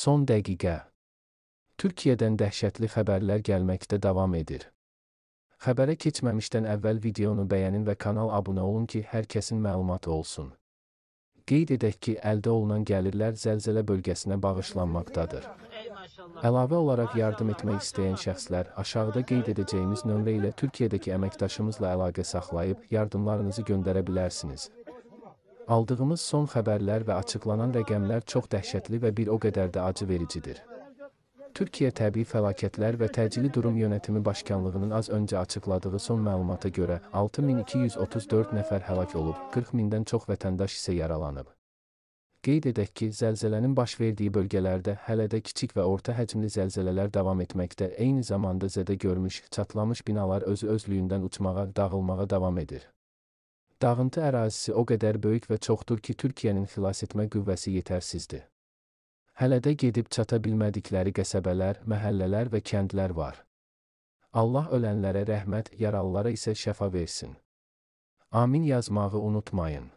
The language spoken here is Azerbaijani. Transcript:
Son dəqiqə. Türkiyədən dəhşətli xəbərlər gəlməkdə davam edir. Xəbərə keçməmişdən əvvəl videonu bəyənin və kanal abunə olun ki, hər kəsin məlumatı olsun. Qeyd edək ki, əldə olunan gəlirlər zəlzələ bölgəsinə bağışlanmaqdadır. Əlavə olaraq yardım etmək istəyən şəxslər aşağıda qeyd edəcəyimiz nömrə ilə Türkiyədəki əməkdaşımızla əlaqə saxlayıb yardımlarınızı göndərə bilərsiniz. Aldığımız son xəbərlər və açıqlanan rəqəmlər çox dəhşətli və bir o qədər də acı vericidir. Türkiyə Təbii Fəlakətlər və Təcili Durum Yönetimi Başkanlığının az öncə açıqladığı son məlumata görə 6234 nəfər həlak olub, 40 mindən çox vətəndaş isə yaralanıb. Qeyd edək ki, zəlzələnin baş verdiyi bölgələrdə hələ də kiçik və orta həcmli zəlzələlər davam etməkdə, eyni zamanda zədə görmüş, çatlamış binalar özü özlüyündən uçmağa, dağılmağa davam edir. Dağıntı ərazisi o qədər böyük və çoxdur ki, Türkiyənin xilas etmə qüvvəsi yetərsizdir. Hələ də gedib çata bilmədikləri qəsəbələr, məhəllələr və kəndlər var. Allah ölənlərə rəhmət, yaralılara isə şəfa versin. Amin yazmağı unutmayın.